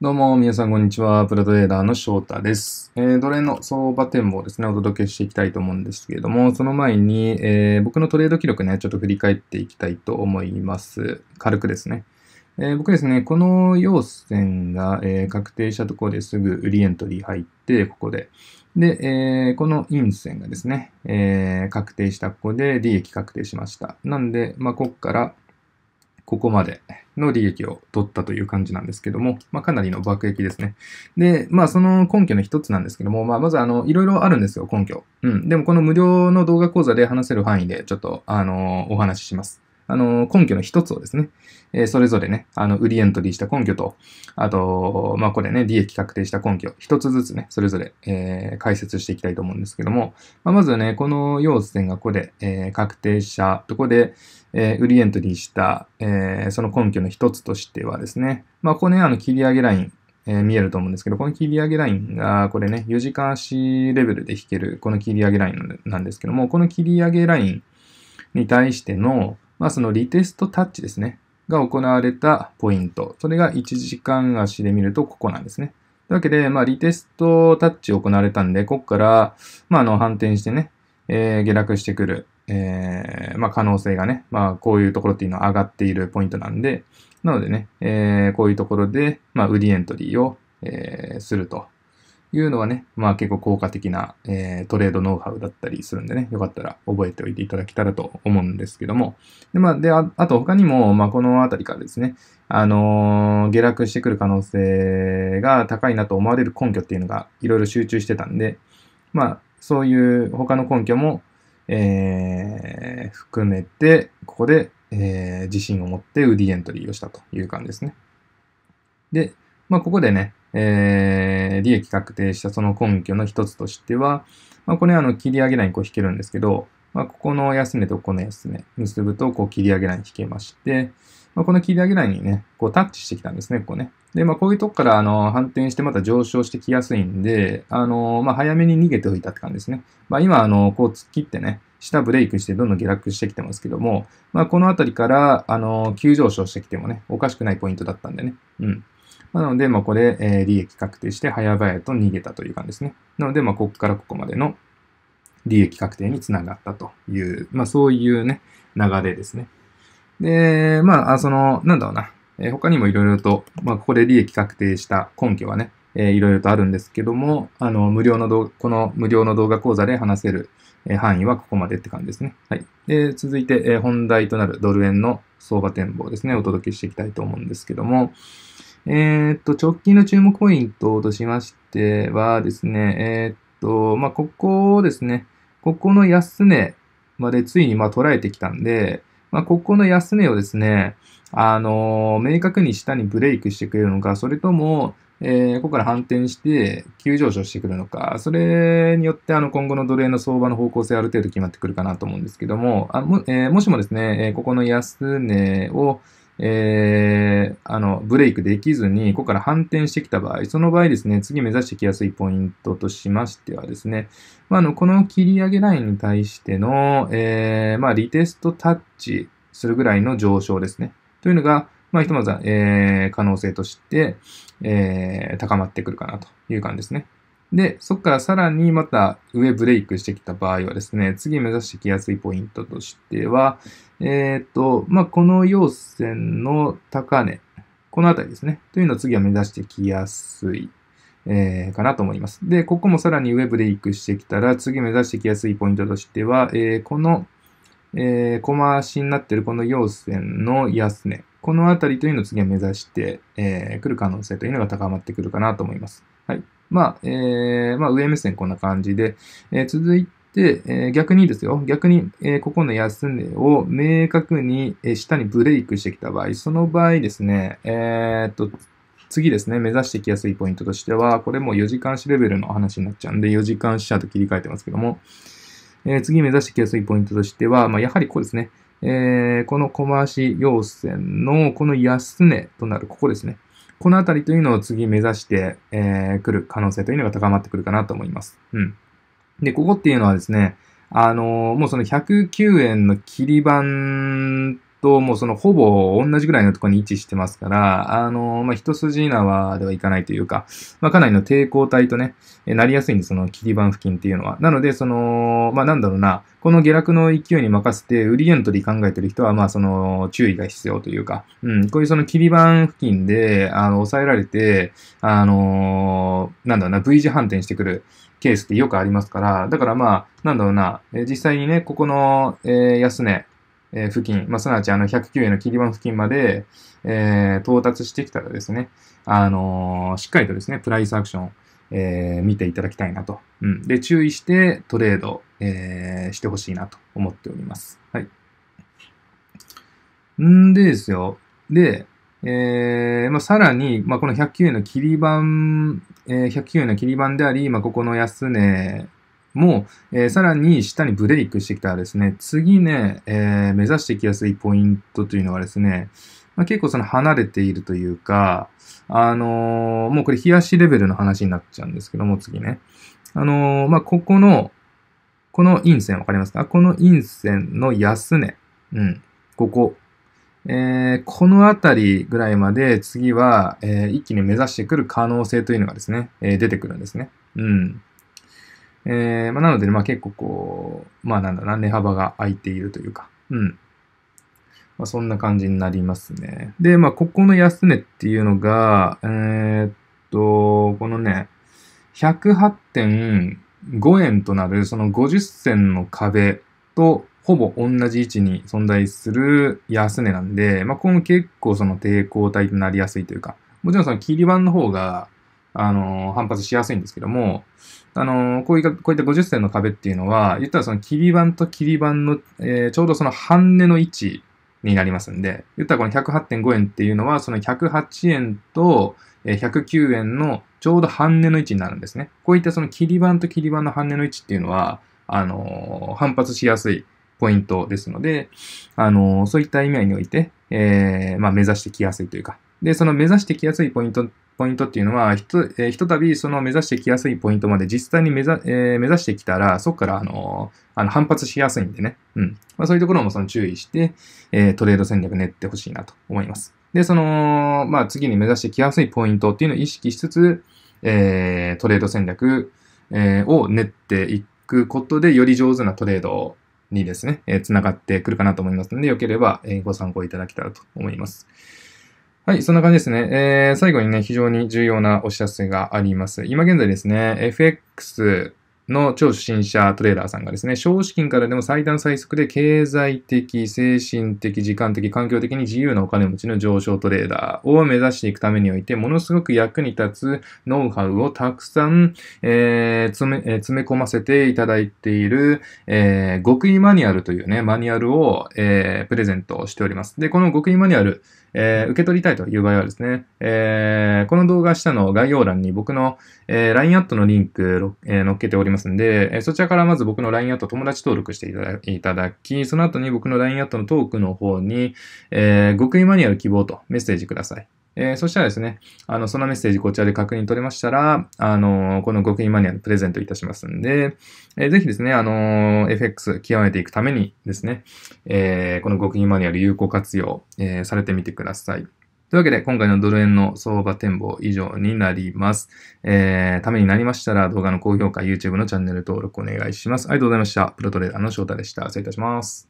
どうも、皆さん、こんにちは。プロトレーダーの翔太です。えー、奴隷の相場展望ですね、お届けしていきたいと思うんですけれども、その前に、えー、僕のトレード記録ね、ちょっと振り返っていきたいと思います。軽くですね。えー、僕ですね、この要線が、えー、確定したところですぐ売りエントリー入って、ここで。で、えー、この陰線がですね、えー、確定したここで利益確定しました。なんで、まあ、こっから、ここまでの利益を取ったという感じなんですけども、まあ、かなりの爆撃ですね。で、まあ、その根拠の一つなんですけども、まあ、まず、あの、いろいろあるんですよ、根拠。うん。でも、この無料の動画講座で話せる範囲で、ちょっと、あの、お話しします。あの、根拠の一つをですね、えー、それぞれね、あの、売りエントリーした根拠と、あと、まあ、これね、利益確定した根拠、一つずつね、それぞれ、えー、解説していきたいと思うんですけども、まあ、まずね、この要素点がここで、えー、確定したとこで、え売りエントリーした、えその根拠の一つとしてはですね、まあ、ここね、あの、切り上げライン、え見えると思うんですけど、この切り上げラインが、これね、4時間足レベルで弾ける、この切り上げラインなんですけども、この切り上げラインに対しての、まあ、そのリテストタッチですね。が行われたポイント。それが1時間足で見るとここなんですね。というわけで、まあ、リテストタッチ行われたんで、ここから、まあ、あの、反転してね、えー、下落してくる、えー、まあ、可能性がね、まあ、こういうところっていうのは上がっているポイントなんで、なのでね、えー、こういうところで、まあ、売りエントリーを、えー、するというのはね、まあ結構効果的な、えー、トレードノウハウだったりするんでね、よかったら覚えておいていただけたらと思うんですけども。で、まあ、で、ああと他にも、まあこのあたりからですね、あのー、下落してくる可能性が高いなと思われる根拠っていうのがいろいろ集中してたんで、まあそういう他の根拠も、えー、含めて、ここで、えー、自信を持ってウディエントリーをしたという感じですね。で、まあここでね、えー、利益確定したその根拠の一つとしては、まあ、これはあの切り上げラインこう引けるんですけど、まあ、ここの安値とここの安値結ぶとこう切り上げライン引けまして、まあ、この切り上げラインにね、こうタッチしてきたんですね、ここね。で、まあ、こういうとこからあの反転してまた上昇してきやすいんで、あのまあ、早めに逃げておいたって感じですね。まあ、今、あのこう突っ切ってね、下ブレイクしてどんどん下落してきてますけども、まあ、このあたりから、あの急上昇してきてもね、おかしくないポイントだったんでね。うん。まなので、まあ、これ、えー、利益確定して早々と逃げたという感じですね。なので、まあ、ここからここまでの利益確定につながったという、まあ、そういうね、流れですね。で、まあ、その、なんだろうな。えー、他にもいろいろと、まあ、ここで利益確定した根拠はね、えいろいろとあるんですけども、あの、無料の動画、この無料の動画講座で話せる、え範囲はここまでって感じですね。はい。で、続いて、え本題となるドル円の相場展望ですね、お届けしていきたいと思うんですけども、えっと、直近の注目ポイントとしましてはですね、えっと、まあ、ここをですね、ここの安値までついにま捉えてきたんで、まあ、ここの安値をですね、あのー、明確に下にブレイクしてくれるのか、それとも、えー、ここから反転して急上昇してくるのか、それによってあの今後の奴隷の相場の方向性ある程度決まってくるかなと思うんですけども、あもえー、もしもですね、ここの安値を、えー、あの、ブレイクできずに、ここから反転してきた場合、その場合ですね、次目指してきやすいポイントとしましてはですね、まあ、あの、この切り上げラインに対しての、えー、まあ、リテストタッチするぐらいの上昇ですね。というのが、まあ、ひとまずは、えー、可能性として、えー、高まってくるかなという感じですね。で、そこからさらにまた上ブレイクしてきた場合はですね、次目指してきやすいポイントとしては、えっ、ー、と、まあ、この陽線の高値、このあたりですね、というのを次は目指してきやすい。えー、かなと思います。で、ここもさらに上ブレイクしてきたら、次目指してきやすいポイントとしては、えー、この、えー、小回しになっているこの陽線の安値、このあたりというのを次は目指して、えー、来る可能性というのが高まってくるかなと思います。はい。まあ、えー、まあ、上目線こんな感じで、えー、続いて、えー、逆にですよ、逆に、えー、ここの安値を明確に、え下にブレイクしてきた場合、その場合ですね、えー、っと、次ですね、目指してきやすいポイントとしては、これも4時間視レベルの話になっちゃうんで、4時間視者と切り替えてますけども、えー、次目指してきやすいポイントとしては、まあ、やはりここですね、えー、この小回し要線のこの安値となるここですね。このあたりというのを次目指してく、えー、る可能性というのが高まってくるかなと思います。うん。で、ここっていうのはですね、あのー、もうその109円の切り板と、もうそのほぼ同じぐらいのところに位置してますから、あの、まあ、一筋縄ではいかないというか、まあ、かなりの抵抗体とね、なりやすいんです、その切り板付近っていうのは。なので、その、まあ、なんだろうな、この下落の勢いに任せて、売りエントリー考えてる人は、まあ、その、注意が必要というか、うん、こういうその切り板付近で、あの、抑えられて、あの、なんだろうな、V 字反転してくる。ケースってよくありますから、だからまあ、なんだろうな、え実際にね、ここの、えー、安値、えー、付近、まあ、すなわちあの109円の切り板付近まで、えー、到達してきたらですね、あのー、しっかりとですね、プライスアクション、えー、見ていただきたいなと。うん。で、注意してトレード、えー、してほしいなと思っております。はい。んでですよ。で、えー、まあ、さらに、まあ、この109円の切り板、えー、109円の切り板であり、まあ、ここの安値もう、えー、さらに下にブレイクしてきたらですね、次ね、えー、目指していきやすいポイントというのがですね、まあ、結構その離れているというか、あのー、もうこれ冷やしレベルの話になっちゃうんですけども、次ね。あのー、まあ、ここの、この陰線わかりますかこの陰線の安値。うん。ここ。えー、このあたりぐらいまで次は、えー、一気に目指してくる可能性というのがですね、えー、出てくるんですね。うん。えー、まあ、なので、ね、まあ、結構こう、まあなんだ、年幅が空いているというか、うん。まあ、そんな感じになりますね。で、まあ、ここの安値っていうのが、えー、っと、このね、108.5円となる、その50銭の壁と、ほぼ同じ位置に存在する安値なんで、まあ、この結構その抵抗体となりやすいというか、もちろんその切り板の方が、あの、反発しやすいんですけども、あの、こういった、こういった50銭の壁っていうのは、言ったらその切り板と切り板の、えー、ちょうどその半値の位置になりますんで、言ったらこの108.5円っていうのは、その108円と109円のちょうど半値の位置になるんですね。こういったその切り板と切り板の半値の位置っていうのは、あの、反発しやすいポイントですので、あの、そういった意味合いにおいて、えー、まあ目指してきやすいというか、で、その目指してきやすいポイントポイントっていうのは、ひと、えー、ひとたびその目指してきやすいポイントまで実際に目指,、えー、目指してきたら、そこからあのあの反発しやすいんでね。うん。まあ、そういうところもその注意して、えー、トレード戦略練ってほしいなと思います。で、その、まあ、次に目指してきやすいポイントっていうのを意識しつつ、えー、トレード戦略、えー、を練っていくことで、より上手なトレードにですね、えー、繋がってくるかなと思いますので、よければ、えー、ご参考いただけたらと思います。はい、そんな感じですね。えー、最後にね、非常に重要なお知らせがあります。今現在ですね、FX の超初心者トレーダーさんがですね、少資金からでも最短最速で経済的、精神的、時間的、環境的に自由なお金持ちの上昇トレーダーを目指していくためにおいて、ものすごく役に立つノウハウをたくさん、えー、詰め、えー、詰め込ませていただいている、えー、極意マニュアルというね、マニュアルを、えー、プレゼントしております。で、この極意マニュアル、えー、受け取りたいという場合はですね、えー、この動画下の概要欄に僕の、えー、LINE アットのリンク、えー、載っけておりますんで、えそちらからまず僕の LINE アット友達登録していただき、その後に僕の LINE アットのトークの方に、えー、極意マニュアル希望とメッセージください。えー、そしたらですね、あの、そのメッセージこちらで確認取れましたら、あのー、この極意マニュアルプレゼントいたしますんで、えー、ぜひですね、あのー、FX 極めていくためにですね、えー、この極意マニュアル有効活用、えー、されてみてください。というわけで、今回のドル円の相場展望以上になります。えー、ためになりましたら、動画の高評価、YouTube のチャンネル登録お願いします。ありがとうございました。プロトレーダーの翔太でした。失礼いたします。